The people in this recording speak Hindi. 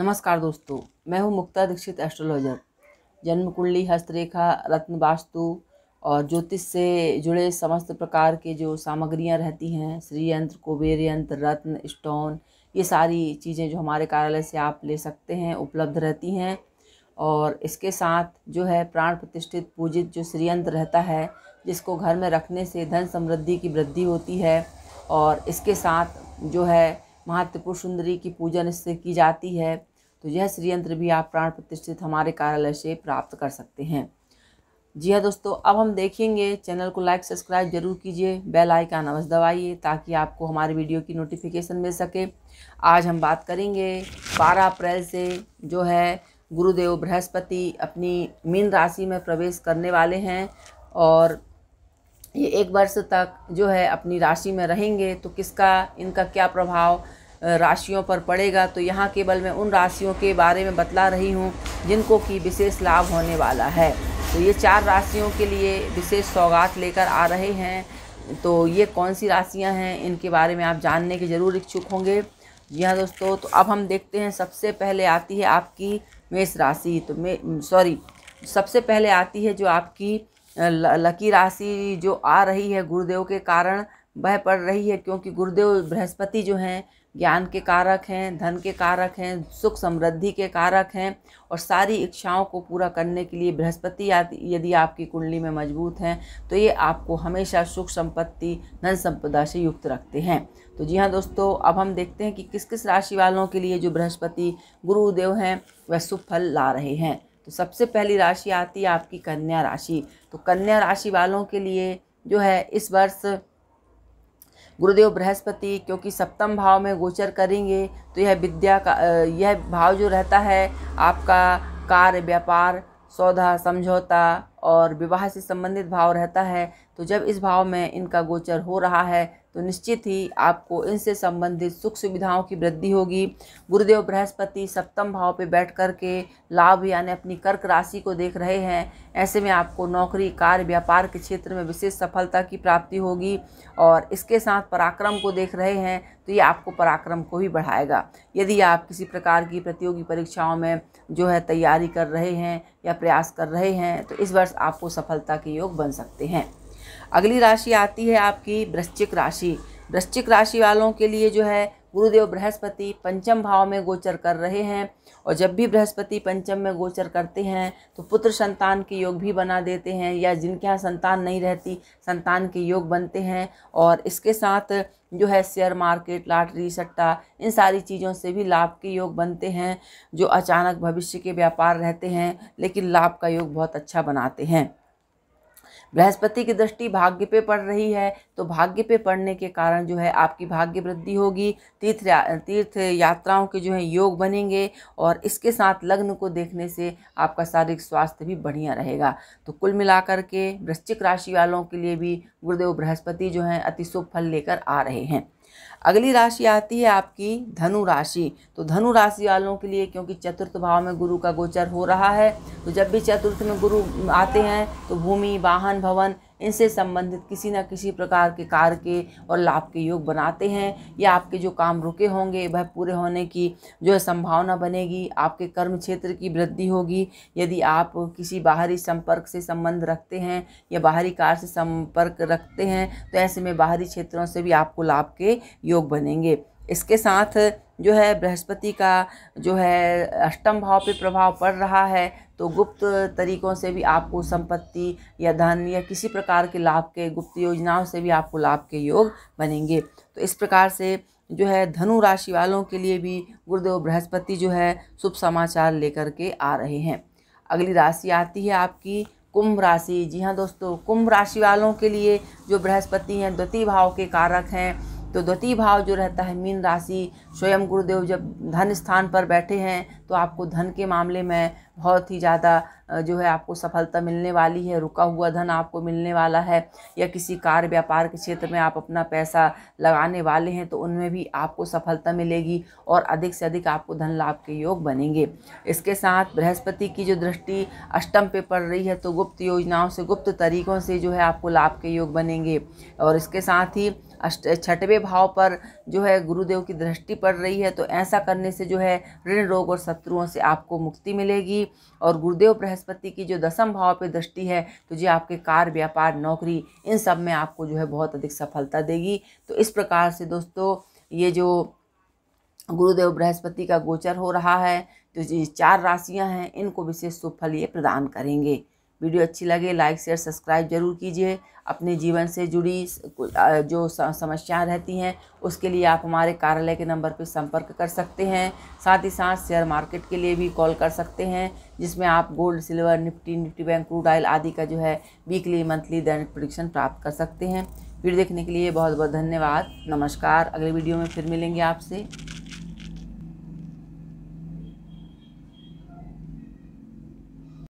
नमस्कार दोस्तों मैं हूं मुक्ता दीक्षित एस्ट्रोलॉजर जन्म कुंडली हस्तरेखा रत्न वास्तु और ज्योतिष से जुड़े समस्त प्रकार के जो सामग्रियां रहती हैं श्री यंत्र कुबेर यंत्र रत्न स्टोन ये सारी चीज़ें जो हमारे कार्यालय से आप ले सकते हैं उपलब्ध रहती हैं और इसके साथ जो है प्राण प्रतिष्ठित पूजित जो श्रीयंत्र रहता है जिसको घर में रखने से धन समृद्धि की वृद्धि होती है और इसके साथ जो है महात्रिपुर सुंदरी की पूजन इससे की जाती है तो यह श्रीयंत्र भी आप प्राण प्रतिष्ठित हमारे कार्यालय से प्राप्त कर सकते हैं जी हाँ दोस्तों अब हम देखेंगे चैनल को लाइक सब्सक्राइब जरूर कीजिए बेल आइकन अवश्य दबाइए ताकि आपको हमारे वीडियो की नोटिफिकेशन मिल सके आज हम बात करेंगे 12 अप्रैल से जो है गुरुदेव बृहस्पति अपनी मीन राशि में प्रवेश करने वाले हैं और ये एक वर्ष तक जो है अपनी राशि में रहेंगे तो किसका इनका क्या प्रभाव राशियों पर पड़ेगा तो यहाँ केवल मैं उन राशियों के बारे में बतला रही हूँ जिनको कि विशेष लाभ होने वाला है तो ये चार राशियों के लिए विशेष सौगात लेकर आ रहे हैं तो ये कौन सी राशियाँ हैं इनके बारे में आप जानने के ज़रूर इच्छुक होंगे जी हाँ दोस्तों तो अब हम देखते हैं सबसे पहले आती है आपकी मेष राशि तो मे सॉरी सबसे पहले आती है जो आपकी लकी राशि जो आ रही है गुरुदेव के कारण वह पड़ रही है क्योंकि गुरुदेव बृहस्पति जो हैं ज्ञान के कारक हैं धन के कारक हैं सुख समृद्धि के कारक हैं और सारी इच्छाओं को पूरा करने के लिए बृहस्पति यदि आपकी कुंडली में मजबूत हैं तो ये आपको हमेशा सुख संपत्ति धन संपदा से युक्त रखते हैं तो जी हाँ दोस्तों अब हम देखते हैं कि किस किस राशि वालों के लिए जो बृहस्पति गुरुदेव हैं वह शुभ फल ला रहे हैं तो सबसे पहली राशि आती है आपकी कन्या राशि तो कन्या राशि वालों के लिए जो है इस वर्ष गुरुदेव बृहस्पति क्योंकि सप्तम भाव में गोचर करेंगे तो यह विद्या का यह भाव जो रहता है आपका कार्य व्यापार सौदा समझौता और विवाह से संबंधित भाव रहता है तो जब इस भाव में इनका गोचर हो रहा है तो निश्चित ही आपको इनसे संबंधित सुख सुविधाओं की वृद्धि होगी गुरुदेव बृहस्पति सप्तम भाव पे बैठ कर के लाभ यानी अपनी कर्क राशि को देख रहे हैं ऐसे में आपको नौकरी कार्य व्यापार के क्षेत्र में विशेष सफलता की प्राप्ति होगी और इसके साथ पराक्रम को देख रहे हैं तो ये आपको पराक्रम को भी बढ़ाएगा यदि आप किसी प्रकार की प्रतियोगी परीक्षाओं में जो है तैयारी कर रहे हैं या प्रयास कर रहे हैं तो इस वर्ष आपको सफलता के योग बन सकते हैं अगली राशि आती है आपकी वृश्चिक राशि वृश्चिक राशि वालों के लिए जो है गुरुदेव बृहस्पति पंचम भाव में गोचर कर रहे हैं और जब भी बृहस्पति पंचम में गोचर करते हैं तो पुत्र संतान के योग भी बना देते हैं या जिनके यहाँ संतान नहीं रहती संतान के योग बनते हैं और इसके साथ जो है शेयर मार्केट लाटरी सट्टा इन सारी चीज़ों से भी लाभ के योग बनते हैं जो अचानक भविष्य के व्यापार रहते हैं लेकिन लाभ का योग बहुत अच्छा बनाते हैं बृहस्पति की दृष्टि भाग्य पे पड़ रही है तो भाग्य पे पड़ने के कारण जो है आपकी भाग्य वृद्धि होगी तीर्थ तीर्थ यात्राओं के जो है योग बनेंगे और इसके साथ लग्न को देखने से आपका शारीरिक स्वास्थ्य भी बढ़िया रहेगा तो कुल मिलाकर के वृश्चिक राशि वालों के लिए भी गुरुदेव बृहस्पति जो हैं अति शुभ फल लेकर आ रहे हैं अगली राशि आती है आपकी धनु राशि तो धनु राशि वालों के लिए क्योंकि चतुर्थ भाव में गुरु का गोचर हो रहा है तो जब भी चतुर्थ में गुरु आते हैं तो भूमि वाहन भवन इनसे संबंधित किसी न किसी प्रकार के कार्य के और लाभ के योग बनाते हैं या आपके जो काम रुके होंगे वह पूरे होने की जो है संभावना बनेगी आपके कर्म क्षेत्र की वृद्धि होगी यदि आप किसी बाहरी संपर्क से संबंध रखते हैं या बाहरी कार्य से संपर्क रखते हैं तो ऐसे में बाहरी क्षेत्रों से भी आपको लाभ के योग बनेंगे इसके साथ जो है बृहस्पति का जो है अष्टम भाव पे प्रभाव पड़ रहा है तो गुप्त तरीक़ों से भी आपको संपत्ति या धन या किसी प्रकार के लाभ के गुप्त योजनाओं से भी आपको लाभ के योग बनेंगे तो इस प्रकार से जो है धनु राशि वालों के लिए भी गुरुदेव बृहस्पति जो है शुभ समाचार लेकर के आ रहे हैं अगली राशि आती है आपकी कुंभ राशि जी हाँ दोस्तों कुंभ राशि वालों के लिए जो बृहस्पति हैं द्वितीय भाव के कारक हैं तो द्वितीय भाव जो रहता है मीन राशि स्वयं गुरुदेव जब धन स्थान पर बैठे हैं तो आपको धन के मामले में बहुत ही ज़्यादा जो है आपको सफलता मिलने वाली है रुका हुआ धन आपको मिलने वाला है या किसी कार्य व्यापार के क्षेत्र में आप अपना पैसा लगाने वाले हैं तो उनमें भी आपको सफलता मिलेगी और अधिक से अधिक आपको धन लाभ के योग बनेंगे इसके साथ बृहस्पति की जो दृष्टि अष्टम पे पड़ रही है तो गुप्त योजनाओं से गुप्त तरीक़ों से जो है आपको लाभ के योग बनेंगे और इसके साथ ही अष्ट छठवें भाव पर जो है गुरुदेव की दृष्टि पड़ रही है तो ऐसा करने से जो है ऋण रोग और शत्रुओं से आपको मुक्ति मिलेगी और गुरुदेव बृहस्पति की जो दसम भाव पे दृष्टि है तो जी आपके कार व्यापार नौकरी इन सब में आपको जो है बहुत अधिक सफलता देगी तो इस प्रकार से दोस्तों ये जो गुरुदेव बृहस्पति का गोचर हो रहा है तो ये चार राशियां हैं इनको विशेष सुफल ये प्रदान करेंगे वीडियो अच्छी लगे लाइक शेयर सब्सक्राइब जरूर कीजिए अपने जीवन से जुड़ी जो समस्याएं रहती हैं उसके लिए आप हमारे कार्यालय के नंबर पर संपर्क कर सकते हैं साथ ही साथ शेयर मार्केट के लिए भी कॉल कर सकते हैं जिसमें आप gold silver Nifty Nifty bank crude oil आदि का जो है वीकली मंथली दैनिक प्रोडिक्शन प्राप्त कर सकते हैं वीडियो देखने के लिए बहुत बहुत धन्यवाद नमस्कार अगले वीडियो में फिर मिलेंगे आपसे